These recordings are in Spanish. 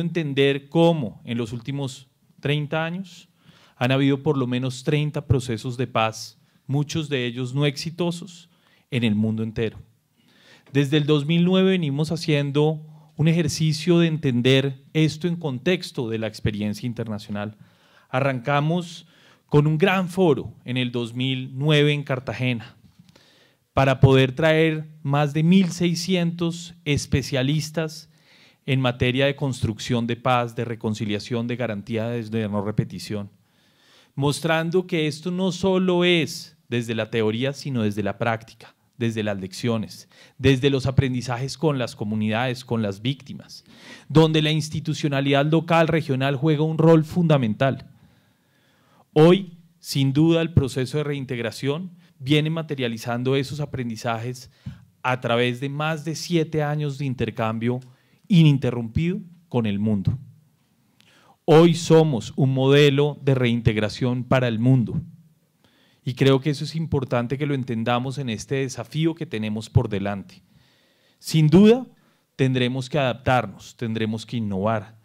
entender cómo en los últimos 30 años han habido por lo menos 30 procesos de paz, muchos de ellos no exitosos, en el mundo entero. Desde el 2009 venimos haciendo un ejercicio de entender esto en contexto de la experiencia internacional. Arrancamos con un gran foro en el 2009 en Cartagena para poder traer más de 1.600 especialistas en materia de construcción de paz, de reconciliación, de garantía de no repetición, mostrando que esto no solo es desde la teoría, sino desde la práctica, desde las lecciones, desde los aprendizajes con las comunidades, con las víctimas, donde la institucionalidad local, regional juega un rol fundamental. Hoy, sin duda, el proceso de reintegración viene materializando esos aprendizajes a través de más de siete años de intercambio ininterrumpido con el mundo. Hoy somos un modelo de reintegración para el mundo. Y creo que eso es importante que lo entendamos en este desafío que tenemos por delante. Sin duda, tendremos que adaptarnos, tendremos que innovar,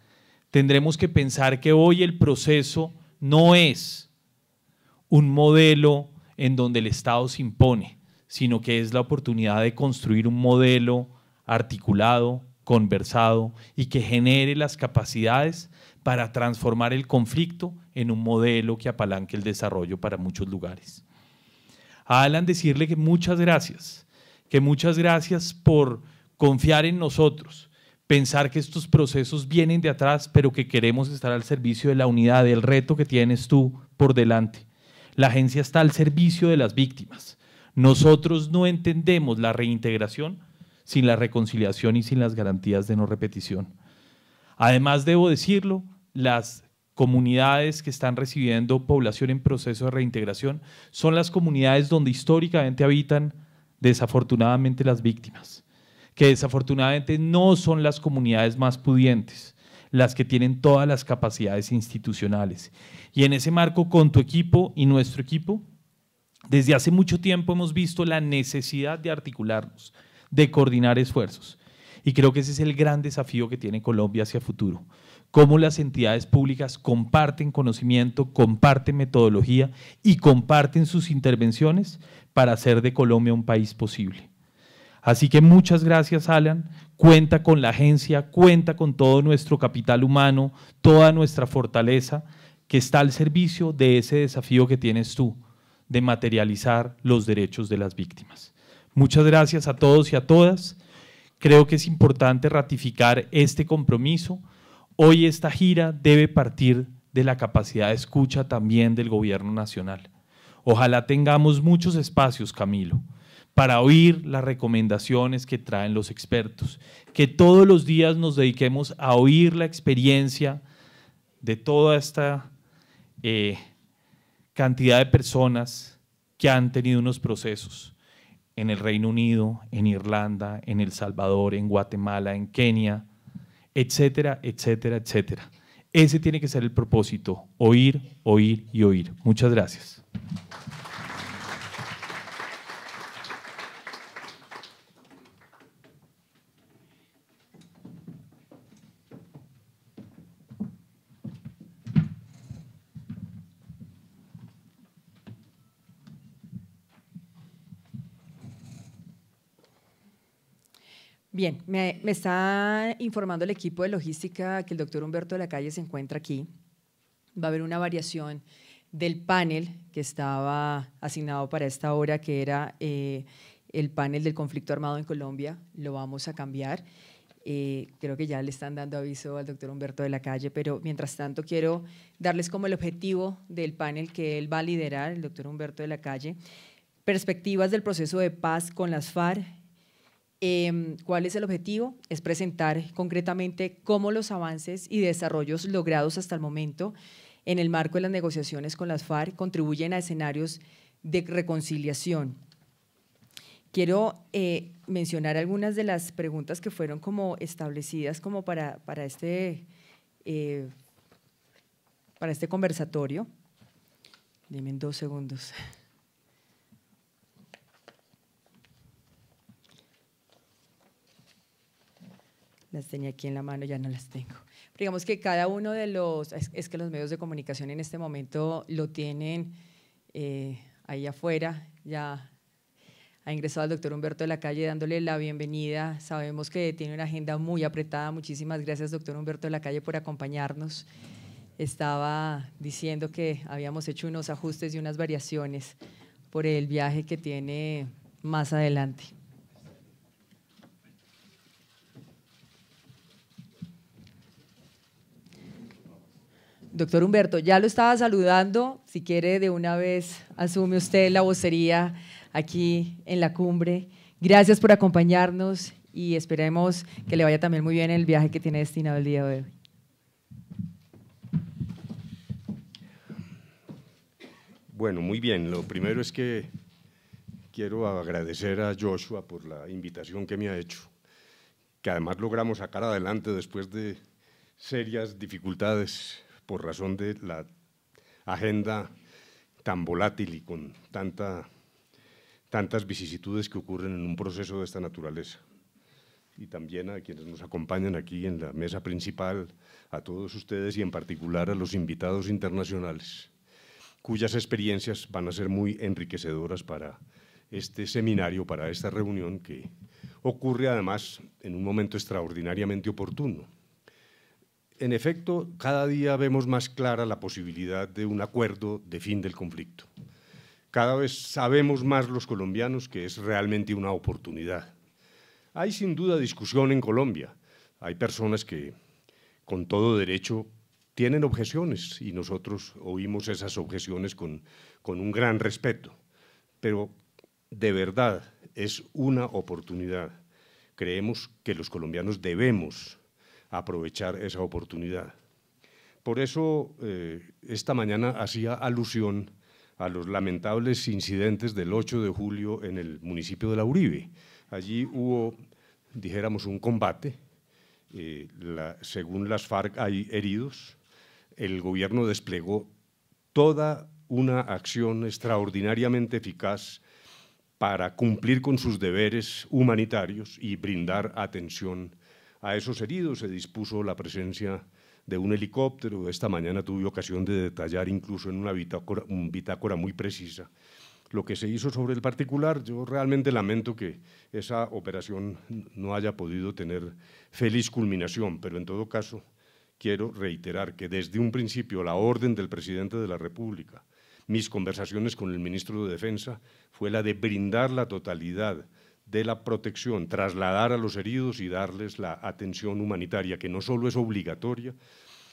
tendremos que pensar que hoy el proceso no es un modelo en donde el Estado se impone, sino que es la oportunidad de construir un modelo articulado, conversado y que genere las capacidades para transformar el conflicto en un modelo que apalanque el desarrollo para muchos lugares. A Alan decirle que muchas gracias, que muchas gracias por confiar en nosotros, pensar que estos procesos vienen de atrás, pero que queremos estar al servicio de la unidad, del reto que tienes tú por delante. La agencia está al servicio de las víctimas. Nosotros no entendemos la reintegración sin la reconciliación y sin las garantías de no repetición. Además, debo decirlo, las comunidades que están recibiendo población en proceso de reintegración son las comunidades donde históricamente habitan desafortunadamente las víctimas, que desafortunadamente no son las comunidades más pudientes, las que tienen todas las capacidades institucionales. Y en ese marco, con tu equipo y nuestro equipo, desde hace mucho tiempo hemos visto la necesidad de articularnos de coordinar esfuerzos. Y creo que ese es el gran desafío que tiene Colombia hacia futuro. Cómo las entidades públicas comparten conocimiento, comparten metodología y comparten sus intervenciones para hacer de Colombia un país posible. Así que muchas gracias, Alan. Cuenta con la agencia, cuenta con todo nuestro capital humano, toda nuestra fortaleza que está al servicio de ese desafío que tienes tú, de materializar los derechos de las víctimas. Muchas gracias a todos y a todas. Creo que es importante ratificar este compromiso. Hoy esta gira debe partir de la capacidad de escucha también del gobierno nacional. Ojalá tengamos muchos espacios, Camilo, para oír las recomendaciones que traen los expertos, que todos los días nos dediquemos a oír la experiencia de toda esta eh, cantidad de personas que han tenido unos procesos en el Reino Unido, en Irlanda, en El Salvador, en Guatemala, en Kenia, etcétera, etcétera, etcétera. Ese tiene que ser el propósito, oír, oír y oír. Muchas gracias. Bien, me, está informando el equipo de logística que el doctor Humberto de la Calle se encuentra aquí. Va a haber una variación del panel que estaba asignado para esta hora, que era eh, el panel del conflicto armado en Colombia. Lo vamos a cambiar. Eh, creo que ya le están dando aviso al doctor Humberto de la Calle, pero mientras tanto quiero darles como el objetivo del panel que él va a liderar, el doctor Humberto de la Calle, perspectivas del proceso de paz con las FARC Em, ¿Cuál es el objetivo? Es presentar concretamente cómo los avances y desarrollos logrados hasta el momento en el marco de las negociaciones con las FARC contribuyen a escenarios de reconciliación. Quiero eh, mencionar algunas de las preguntas que fueron como establecidas como para, este, eh, para este conversatorio. Dime en dos segundos. las tenía aquí en la mano, ya no las tengo. digamos que cada uno de los, es, que los medios de comunicación en este momento lo tienen eh, ahí afuera, ya ha ingresado el doctor Humberto de la Calle dándole la bienvenida. Sabemos que tiene una agenda muy apretada. Muchísimas gracias, doctor Humberto de la Calle, por acompañarnos. Estaba diciendo que habíamos hecho unos ajustes y unas variaciones por el viaje que tiene más adelante. Doctor Humberto, ya lo estaba saludando. Si quiere, de una vez asume usted la vocería aquí en la cumbre. Gracias por acompañarnos y esperemos que le vaya también muy bien el viaje que tiene destinado el día de hoy. Bueno, muy bien. Lo primero es que quiero agradecer a Joshua por la invitación que me ha hecho, que además logramos sacar adelante después de serias dificultades por razón de la agenda tan volátil y con tantas vicisitudes que ocurren en un proceso de esta naturaleza. Y también a quienes nos acompañan aquí en la mesa principal, a todos ustedes y en particular a los invitados internacionales, cuyas experiencias van a ser muy enriquecedoras para este seminario, para esta reunión que ocurre además en un momento extraordinariamente oportuno en efecto, cada día vemos más clara la posibilidad de un acuerdo de fin del conflicto. Cada vez sabemos más los colombianos que es realmente una oportunidad. Hay sin duda discusión en Colombia. Hay personas que, con todo derecho, tienen objeciones y nosotros oímos esas objeciones con, un gran respeto. Pero de verdad es una oportunidad. Creemos que los colombianos debemos aprovechar esa oportunidad. Por eso, eh, esta mañana hacía alusión a los lamentables incidentes del 8 de julio en el municipio de La Uribe. Allí hubo, dijéramos, un combate. Eh, según las FARC hay heridos. El gobierno desplegó toda una acción extraordinariamente eficaz para cumplir con sus deberes humanitarios y brindar atención a esos heridos se dispuso la presencia de un helicóptero. Esta mañana tuve ocasión de detallar incluso en una bitácora, muy precisa lo que se hizo sobre el particular. Yo realmente lamento que esa operación no haya podido tener feliz culminación, pero en todo caso quiero reiterar que desde un principio la orden del presidente de la República, mis conversaciones con el ministro de Defensa, fue la de brindar la totalidad de la protección, trasladar a los heridos y darles la atención humanitaria, que no solo es obligatoria,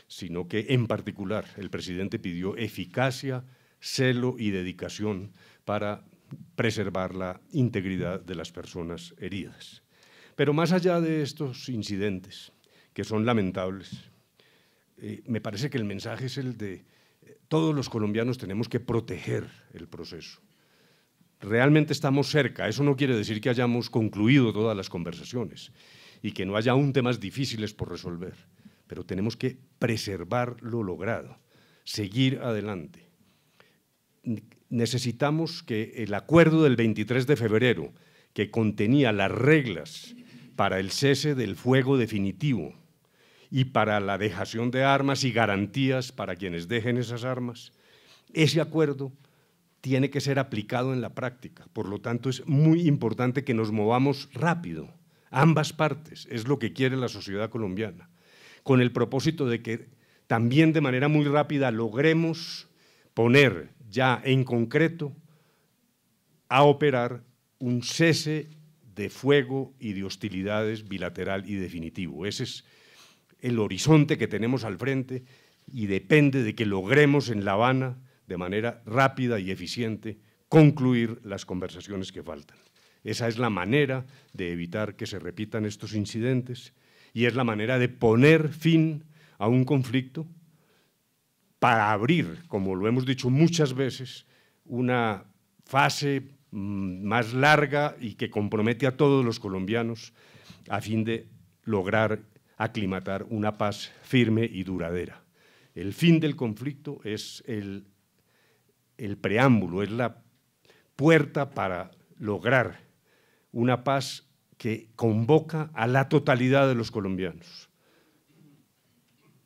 sino que en particular el presidente pidió eficacia, celo y dedicación para preservar la integridad de las personas heridas. Pero más allá de estos incidentes, que son lamentables, eh, me parece que el mensaje es el de eh, todos los colombianos tenemos que proteger el proceso realmente estamos cerca. Eso no quiere decir que hayamos concluido todas las conversaciones y que no haya aún temas difíciles por resolver, pero tenemos que preservar lo logrado, seguir adelante. Necesitamos que el acuerdo del 23 de febrero, que contenía las reglas para el cese del fuego definitivo y para la dejación de armas y garantías para quienes dejen esas armas, ese acuerdo tiene que ser aplicado en la práctica. Por lo tanto, es muy importante que nos movamos rápido, ambas partes, es lo que quiere la sociedad colombiana, con el propósito de que también de manera muy rápida logremos poner ya en concreto a operar un cese de fuego y de hostilidades bilateral y definitivo. Ese es el horizonte que tenemos al frente y depende de que logremos en La Habana de manera rápida y eficiente concluir las conversaciones que faltan. Esa es la manera de evitar que se repitan estos incidentes y es la manera de poner fin a un conflicto para abrir, como lo hemos dicho muchas veces, una fase mm, más larga y que compromete a todos los colombianos a fin de lograr aclimatar una paz firme y duradera. El fin del conflicto es el el preámbulo, es la puerta para lograr una paz que convoca a la totalidad de los colombianos.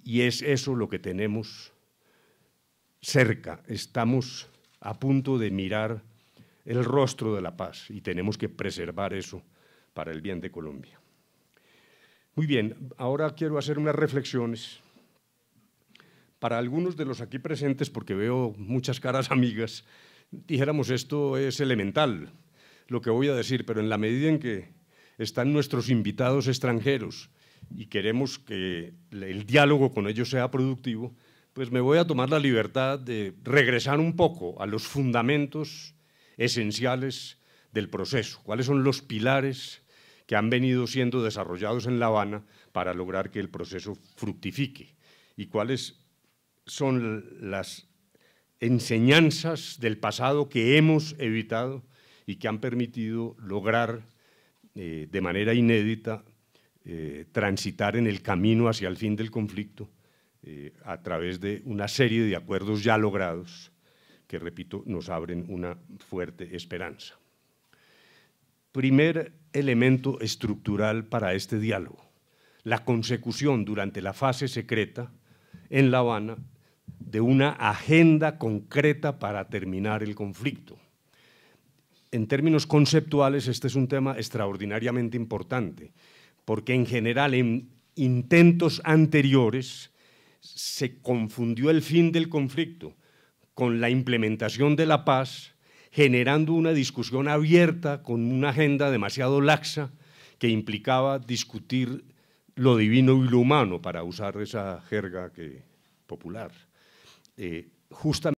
Y es eso lo que tenemos cerca. Estamos a punto de mirar el rostro de la paz y tenemos que preservar eso para el bien de Colombia. Muy bien, ahora quiero hacer unas reflexiones para algunos de los aquí presentes, porque veo muchas caras amigas, dijéramos esto es elemental, lo que voy a decir, pero en la medida en que están nuestros invitados extranjeros y queremos que el diálogo con ellos sea productivo, pues me voy a tomar la libertad de regresar un poco a los fundamentos esenciales del proceso, cuáles son los pilares que han venido siendo desarrollados en La Habana para lograr que el proceso fructifique y cuáles son las enseñanzas del pasado que hemos evitado y que han permitido lograr eh, de manera inédita eh, transitar en el camino hacia el fin del conflicto eh, a través de una serie de acuerdos ya logrados que, repito, nos abren una fuerte esperanza. Primer elemento estructural para este diálogo, la consecución durante la fase secreta en La Habana de una agenda concreta para terminar el conflicto. En términos conceptuales, este es un tema extraordinariamente importante, porque en general en intentos anteriores se confundió el fin del conflicto con la implementación de la paz, generando una discusión abierta con una agenda demasiado laxa que implicaba discutir lo divino y lo humano, para usar esa jerga que, popular. Eh, justamente